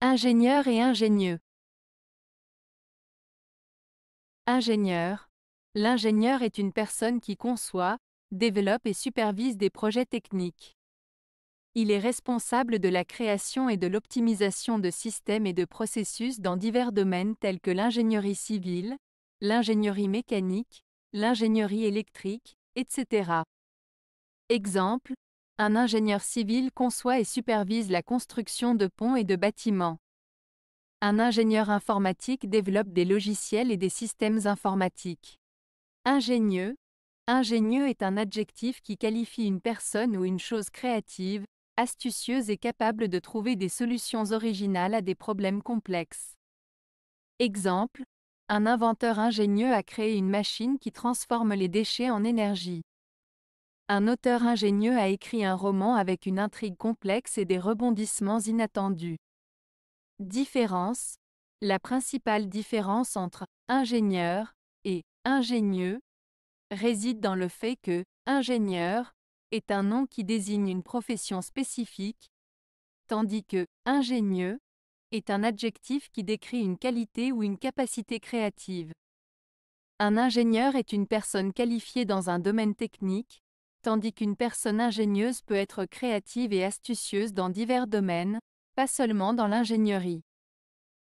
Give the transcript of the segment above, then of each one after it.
Ingénieur et ingénieux. Ingénieur. L'ingénieur est une personne qui conçoit, développe et supervise des projets techniques. Il est responsable de la création et de l'optimisation de systèmes et de processus dans divers domaines tels que l'ingénierie civile, l'ingénierie mécanique, l'ingénierie électrique, etc. Exemple, un ingénieur civil conçoit et supervise la construction de ponts et de bâtiments. Un ingénieur informatique développe des logiciels et des systèmes informatiques. Ingénieux. Ingénieux est un adjectif qui qualifie une personne ou une chose créative, astucieuse et capable de trouver des solutions originales à des problèmes complexes. Exemple, un inventeur ingénieux a créé une machine qui transforme les déchets en énergie. Un auteur ingénieux a écrit un roman avec une intrigue complexe et des rebondissements inattendus. Différence. La principale différence entre ingénieur et ingénieux réside dans le fait que ingénieur est un nom qui désigne une profession spécifique, tandis que ingénieux est un adjectif qui décrit une qualité ou une capacité créative. Un ingénieur est une personne qualifiée dans un domaine technique, tandis qu'une personne ingénieuse peut être créative et astucieuse dans divers domaines, pas seulement dans l'ingénierie.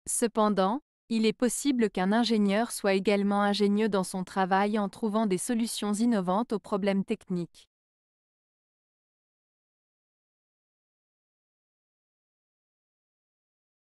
Cependant, il est possible qu'un ingénieur soit également ingénieux dans son travail en trouvant des solutions innovantes aux problèmes techniques.